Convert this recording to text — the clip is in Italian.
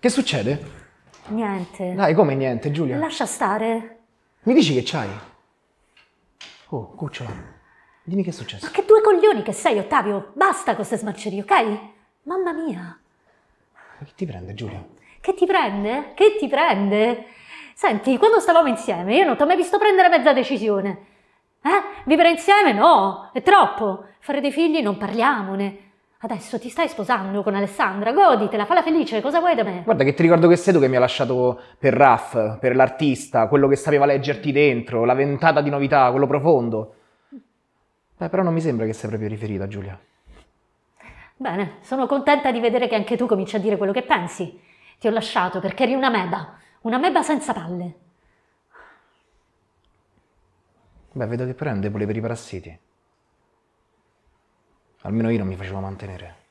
Che succede? Niente. Dai, come niente, Giulia? Lascia stare. Mi dici che c'hai? Oh, cucciola, dimmi che è successo. Ma che due coglioni che sei, Ottavio! Basta con queste smarcerie, ok? Mamma mia! Ma che ti prende, Giulia? Che ti prende? Che ti prende? Senti, quando stavamo insieme, io non ti ho mai visto prendere mezza decisione. Eh? Vivere insieme? No, è troppo. Fare dei figli? Non parliamone. Adesso ti stai sposando con Alessandra, goditela, falla felice, cosa vuoi da me? Guarda che ti ricordo che sei tu che mi ha lasciato per Raff, per l'artista, quello che sapeva leggerti dentro, la ventata di novità, quello profondo. Beh, però non mi sembra che sei proprio riferita, Giulia. Bene, sono contenta di vedere che anche tu cominci a dire quello che pensi. Ti ho lasciato perché eri una meba, una meba senza palle. Beh, vedo che prende, volevi per i parassiti. Almeno io non mi facevo mantenere.